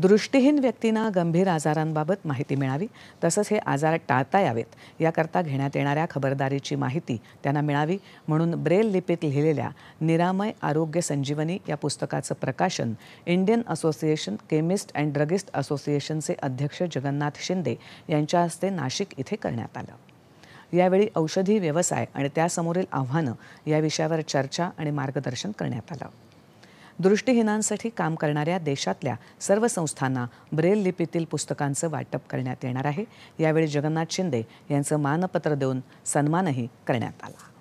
दृष्टीहीन व्यक्तींना गंभीर आजारांबाबत माहिती मिळावी तसंच हे आजार टाळता यावेत याकरता घेण्यात येणाऱ्या खबरदारीची माहिती त्यांना मिळावी म्हणून ब्रेल लिपीत लिहिलेल्या निरामय आरोग्य संजीवनी या पुस्तकाचं प्रकाशन Indian association chemist and druggist असोसिएशनचे अध्यक्ष जगन्नाथ शिंदे यांच्या हस्ते नाशिक इथे करण्यात आलं यावेळी औषधी व्यवसाय आणि त्यासमोरील आव्हानं या विषयावर चर्चा आणि मार्गदर्शन करण्यात आलं दृष्टीहीनांसाठी काम करणाऱ्या देशातल्या सर्व संस्थांना ब्रेल लिपीतील पुस्तकांचं वाटप करण्यात येणार आहे यावेळी जगन्नाथ शिंदे यांचं मानपत्र देऊन सन्मानही करण्यात आला